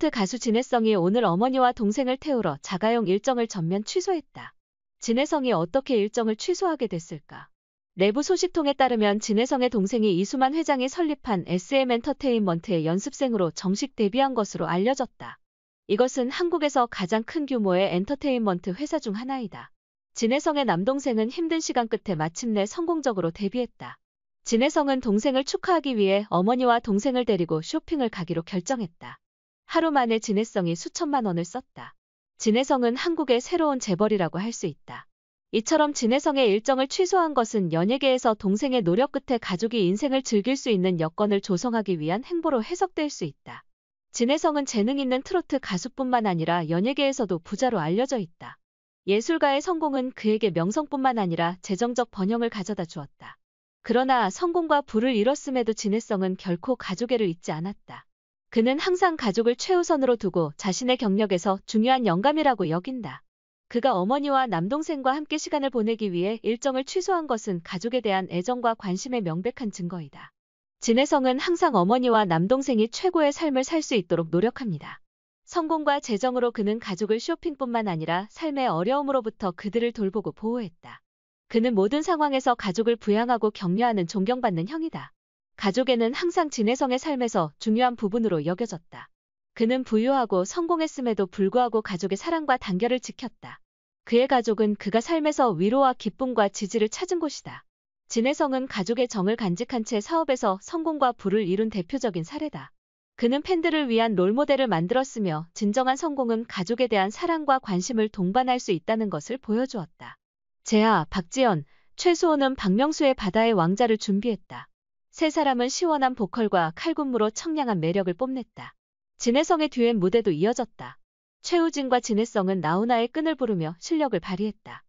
콘서트 가수 진혜성이 오늘 어머니와 동생을 태우러 자가용 일정을 전면 취소했다. 진혜성이 어떻게 일정을 취소하게 됐을까? 내부 소식통에 따르면 진혜성의 동생이 이수만 회장이 설립한 SM 엔터테인먼트의 연습생으로 정식 데뷔한 것으로 알려졌다. 이것은 한국에서 가장 큰 규모의 엔터테인먼트 회사 중 하나이다. 진혜성의 남동생은 힘든 시간 끝에 마침내 성공적으로 데뷔했다. 진혜성은 동생을 축하하기 위해 어머니와 동생을 데리고 쇼핑을 가기로 결정했다. 하루 만에 진해성이 수천만 원을 썼다. 진해성은 한국의 새로운 재벌이라고 할 수 있다. 이처럼 진해성의 일정을 취소한 것은 연예계에서 동생의 노력 끝에 가족이 인생을 즐길 수 있는 여건을 조성하기 위한 행보로 해석될 수 있다. 진해성은 재능 있는 트로트 가수뿐만 아니라 연예계에서도 부자로 알려져 있다. 예술가의 성공은 그에게 명성뿐만 아니라 재정적 번영을 가져다 주었다. 그러나 성공과 부를 잃었음에도 진해성은 결코 가족애를 잊지 않았다. 그는 항상 가족을 최우선으로 두고 자신의 경력에서 중요한 영감이라고 여긴다. 그가 어머니와 남동생과 함께 시간을 보내기 위해 일정을 취소한 것은 가족에 대한 애정과 관심의 명백한 증거이다. 진혜성은 항상 어머니와 남동생이 최고의 삶을 살 수 있도록 노력합니다. 성공과 재정으로 그는 가족을 쇼핑뿐만 아니라 삶의 어려움으로부터 그들을 돌보고 보호했다. 그는 모든 상황에서 가족을 부양하고 격려하는 존경받는 형이다. 가족에는 항상 진혜성의 삶에서 중요한 부분으로 여겨졌다. 그는 부유하고 성공했음에도 불구하고 가족의 사랑과 단결을 지켰다. 그의 가족은 그가 삶에서 위로와 기쁨과 지지를 찾은 곳이다. 진혜성은 가족의 정을 간직한 채 사업에서 성공과 부를 이룬 대표적인 사례다. 그는 팬들을 위한 롤모델을 만들었으며 진정한 성공은 가족에 대한 사랑과 관심을 동반할 수 있다는 것을 보여주었다. 재하, 박지연, 최수호는 박명수의 바다의 왕자를 준비했다. 세 사람은 시원한 보컬과 칼군무로 청량한 매력을 뽐냈다. 진해성의 듀엣 무대도 이어졌다. 최우진과 진해성은 나훈아의 끈을 부르며 실력을 발휘했다.